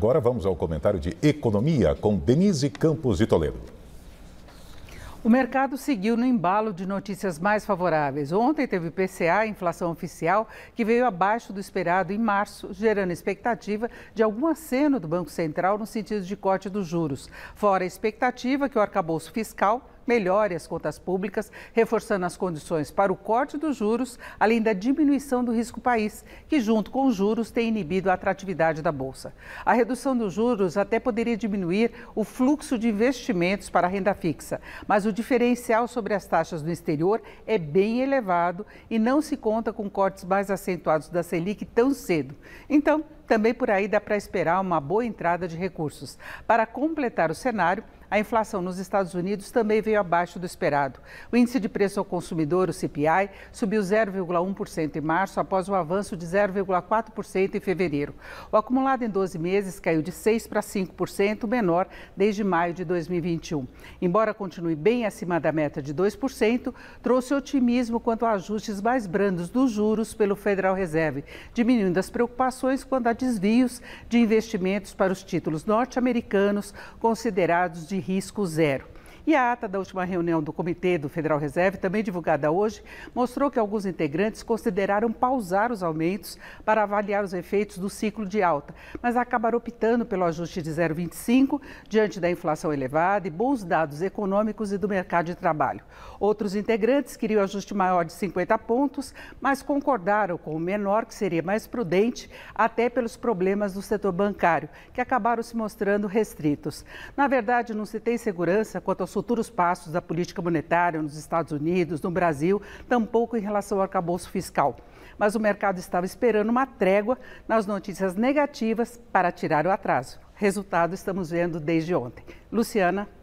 Agora vamos ao comentário de Economia com Denise Campos de Toledo. O mercado seguiu no embalo de notícias mais favoráveis. Ontem teve o inflação oficial, que veio abaixo do esperado em março, gerando expectativa de algum aceno do Banco Central no sentido de corte dos juros. Fora a expectativa que o arcabouço fiscal melhore as contas públicas, reforçando as condições para o corte dos juros, além da diminuição do risco país, que junto com os juros tem inibido a atratividade da bolsa. A redução dos juros até poderia diminuir o fluxo de investimentos para a renda fixa, mas o diferencial sobre as taxas no exterior é bem elevado e não se conta com cortes mais acentuados da Selic tão cedo. Então, também por aí dá para esperar uma boa entrada de recursos. Para completar o cenário, a inflação nos Estados Unidos também veio abaixo do esperado. O índice de preço ao consumidor, o CPI, subiu 0,1% em março após o um avanço de 0,4% em fevereiro. O acumulado em 12 meses caiu de 6 para 5%, menor desde maio de 2021. Embora continue bem acima da meta de 2%, trouxe otimismo quanto a ajustes mais brandos dos juros pelo Federal Reserve, diminuindo as preocupações quanto a desvios de investimentos para os títulos norte-americanos considerados de risco zero. E a ata da última reunião do Comitê do Federal Reserve, também divulgada hoje, mostrou que alguns integrantes consideraram pausar os aumentos para avaliar os efeitos do ciclo de alta, mas acabaram optando pelo ajuste de 0,25 diante da inflação elevada e bons dados econômicos e do mercado de trabalho. Outros integrantes queriam ajuste maior de 50 pontos, mas concordaram com o menor, que seria mais prudente, até pelos problemas do setor bancário, que acabaram se mostrando restritos. Na verdade, não se tem segurança quanto aos aos futuros passos da política monetária nos Estados Unidos, no Brasil, tampouco em relação ao arcabouço fiscal. Mas o mercado estava esperando uma trégua nas notícias negativas para tirar o atraso. Resultado estamos vendo desde ontem. Luciana,